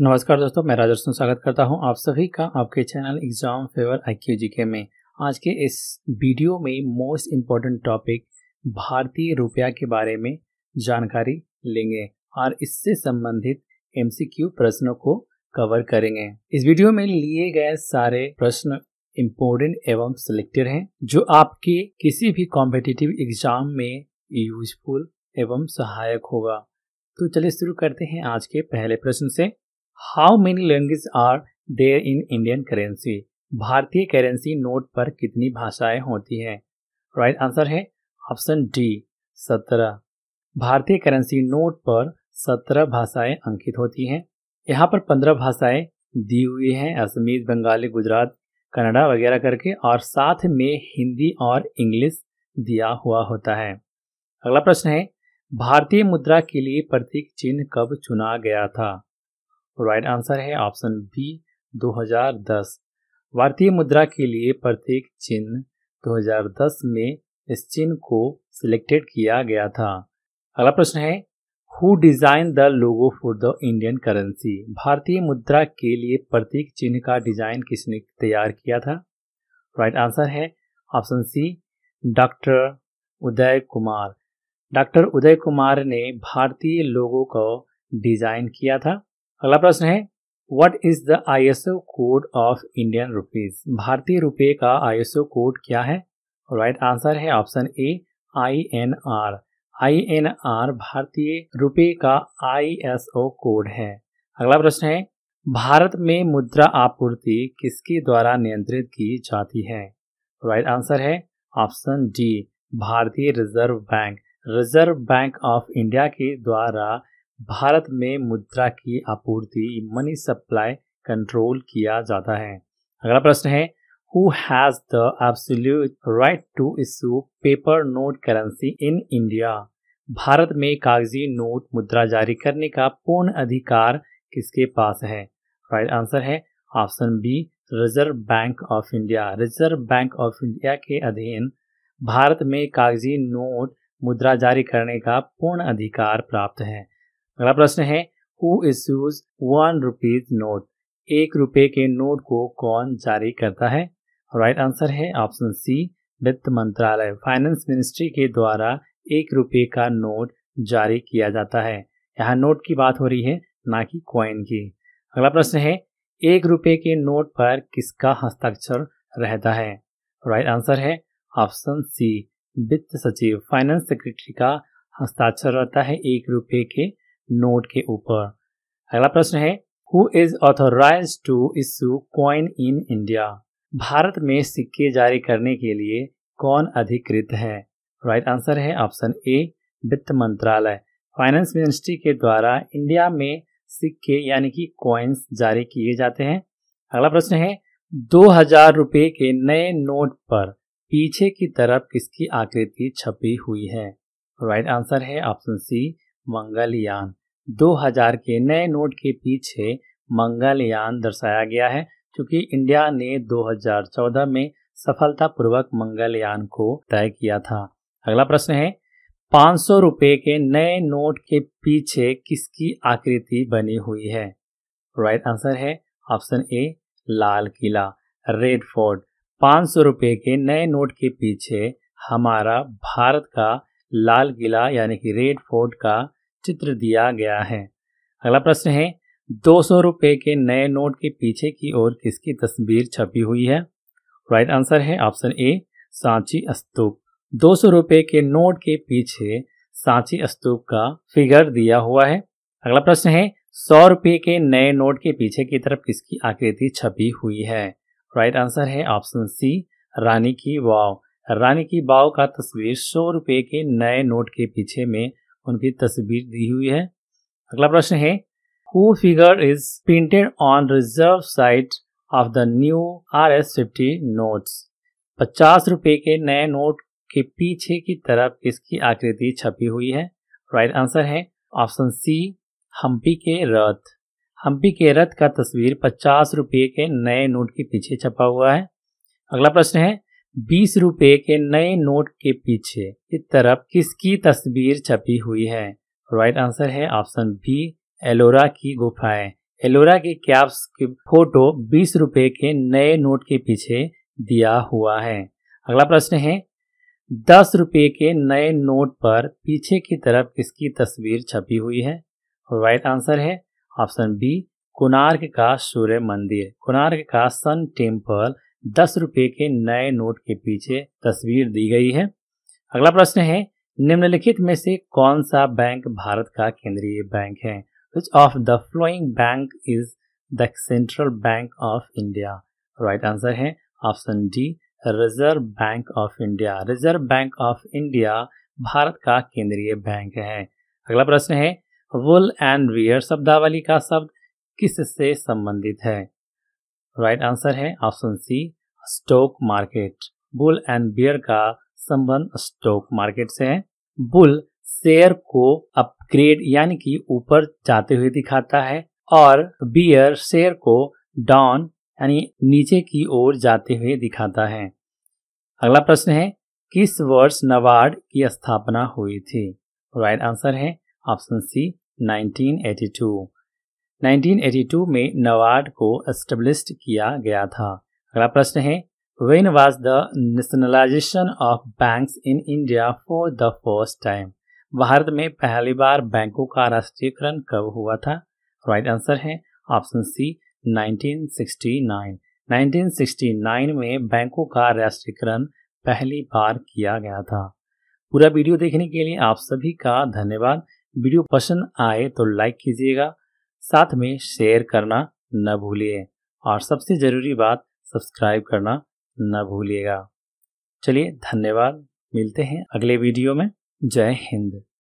नमस्कार दोस्तों मैं राजर्सन स्वागत करता हूं आप सभी का आपके चैनल एग्जाम फेवर आई के में आज के इस वीडियो में मोस्ट इम्पॉर्टेंट टॉपिक भारतीय रुपया के बारे में जानकारी लेंगे और इससे संबंधित एमसीक्यू प्रश्नों को कवर करेंगे इस वीडियो में लिए गए सारे प्रश्न इम्पोर्टेंट एवं सिलेक्टेड हैं जो आपके किसी भी कॉम्पिटिटिव एग्जाम में यूजफुल एवं सहायक होगा तो चलिए शुरू करते हैं आज के पहले प्रश्न से how many language are there in Indian currency भारतीय करेंसी नोट पर कितनी भाषाएं होती हैं राइट right आंसर है ऑप्शन डी सत्रह भारतीय करेंसी नोट पर सत्रह भाषाएं अंकित होती हैं यहाँ पर पंद्रह भाषाएं दी हुई हैं असमीज बंगाली गुजरात कनाडा वगैरह करके और साथ में हिंदी और इंग्लिश दिया हुआ होता है अगला प्रश्न है भारतीय मुद्रा के लिए प्रतीक चिन्ह कब चुना गया था राइट आंसर है ऑप्शन बी 2010 भारतीय मुद्रा के लिए प्रत्येक चिन्ह 2010 में इस चिन्ह को सिलेक्टेड किया गया था अगला प्रश्न है who design the logo for the Indian currency भारतीय मुद्रा के लिए प्रतीक चिन्ह का डिजाइन किसने तैयार किया था राइट right आंसर है option C doctor Uday Kumar doctor Uday Kumar ने भारतीय लोगों को डिजाइन किया था अगला प्रश्न है what is the ISO code of Indian rupees भारतीय रुपये का आईएसओ कोड क्या है राइट आंसर है option A I N R I N R भारतीय रुपये का आई एस ओ कोड है अगला प्रश्न है भारत में मुद्रा आपूर्ति किसके द्वारा नियंत्रित की जाती है राइट आंसर है ऑप्शन डी भारतीय reserve bank reserve bank of India के द्वारा भारत में मुद्रा की आपूर्ति मनी सप्लाई कंट्रोल किया जाता है अगला प्रश्न है who has the absolute right to issue paper note currency in India भारत में कागजी नोट मुद्रा जारी करने का पूर्ण अधिकार किसके पास है राइट आंसर है option B reserve bank of India reserve bank of India के अधीन भारत में कागजी नोट मुद्रा जारी करने का पूर्ण अधिकार प्राप्त है अगला प्रश्न है who issues one rupees note एक रुपए के नोट को कौन जारी करता है राइट right आंसर है ऑप्शन सी वित्त मंत्रालय फाइनेंस मिनिस्ट्री के द्वारा एक रुपए का नोट जारी किया जाता है यहाँ नोट की बात हो रही है ना कि कॉइन की अगला प्रश्न है एक रुपए के नोट पर किसका हस्ताक्षर रहता है राइट right आंसर है ऑप्शन सी वित्त सचिव फाइनेंस सेक्रेटरी का हस्ताक्षर रहता है एक रुपए के नोट के ऊपर अगला प्रश्न है who is authorise to issue coin in India भारत में सिक्के जारी करने के लिए कौन अधिकृत है राइट right आंसर है ऑप्शन ए वित्त मंत्रालय फाइनेंस मिनिस्ट्री के द्वारा इंडिया में सिक्के यानी कि कॉइन्स जारी किए जाते हैं अगला प्रश्न है दो हजार रुपये के नए नोट पर पीछे की तरफ किसकी आकृति छपी हुई है राइट right आंसर है ऑप्शन सी मंगलयान 2000 के नए नोट के पीछे मंगलयान दर्शाया गया है क्योंकि इंडिया ने 2014 में सफलतापूर्वक मंगलयान को तय किया था अगला प्रश्न है पांच सौ रुपये के नए नोट के पीछे किसकी आकृति बनी हुई है राइट right आंसर है option A Lal Qila red fort पांच सौ रुपये के नए नोट के पीछे हमारा भारत का लाल किला यानी कि रेड फोर्ट का चित्र दिया गया है अगला प्रश्न है दो सौ रुपये के नए नोट के पीछे की ओर किसकी तस्वीर छपी हुई है राइट आंसर है ऑप्शन ए सांची स्तूप दो सौ रुपये के नोट के पीछे सांची स्तूप का फिगर दिया हुआ है अगला प्रश्न है सौ रुपये के नए नोट के पीछे की तरफ किसकी आकृति छपी हुई है राइट आंसर है ऑप्शन सी रानी की वाव रानी की वाव का तस्वीर सौ रुपये के नए नोट के पीछे में उनकी तस्वीर दी हुई है अगला प्रश्न है who figure is printed on reverse side of the new R S fifty notes पचास रुपए के नए नोट के पीछे की तरफ इसकी आकृति छपी हुई है राइट आंसर है ऑप्शन सी हम्पी के रथ हम्पी के रथ का तस्वीर पचास रुपए के नए नोट के पीछे छपा हुआ है अगला प्रश्न है बीस रुपए के नए नोट के पीछे की तरफ किसकी तस्वीर छपी हुई है राइट right आंसर है ऑप्शन बी एलोरा की गुफाएं एलोरा के कैप्स की फोटो बीस रुपए के नए नोट के पीछे दिया हुआ है अगला प्रश्न है दस रुपए के नए नोट पर पीछे की तरफ किसकी तस्वीर छपी हुई है राइट आंसर है ऑप्शन बी कुनार्क का सूर्य मंदिर कुनार्क का सन टेम्पल दस रुपए के नए नोट के पीछे तस्वीर दी गई है अगला प्रश्न है निम्नलिखित में से कौन सा बैंक भारत का केंद्रीय बैंक है which of the following bank is the central bank of India right answer है option D reserve bank of India reserve bank of India भारत का केंद्रीय बैंक है अगला प्रश्न है वुल एंड वियर शब्दावली का शब्द किससे संबंधित है राइट आंसर है option C stock market bull and bear का संबंध स्टॉक मार्केट से है बुल शेयर को अपग्रेड यानी कि ऊपर जाते हुए दिखाता है और बियर शेयर को डाउन यानी नीचे की ओर जाते हुए दिखाता है अगला प्रश्न है किस वर्ष नवार्ड की स्थापना हुई थी राइट आंसर है ऑप्शन सी 1982 1982 में नवाड को एस्टेब्लिश किया गया था अगला प्रश्न है when was the nationalization of bank in India for the first time भारत में पहली बार बैंकों का राष्ट्रीयकरण कब हुआ था राइट right आंसर है ऑप्शन सी 1969 1969 में बैंकों का राष्ट्रीयकरण पहली बार किया गया था पूरा वीडियो देखने के लिए आप सभी का धन्यवाद वीडियो पसंद आए तो लाइक कीजिएगा साथ में शेयर करना न भूलिए और सबसे ज़रूरी बात सब्सक्राइब करना न भूलिएगा चलिए धन्यवाद मिलते हैं अगले वीडियो में जय हिंद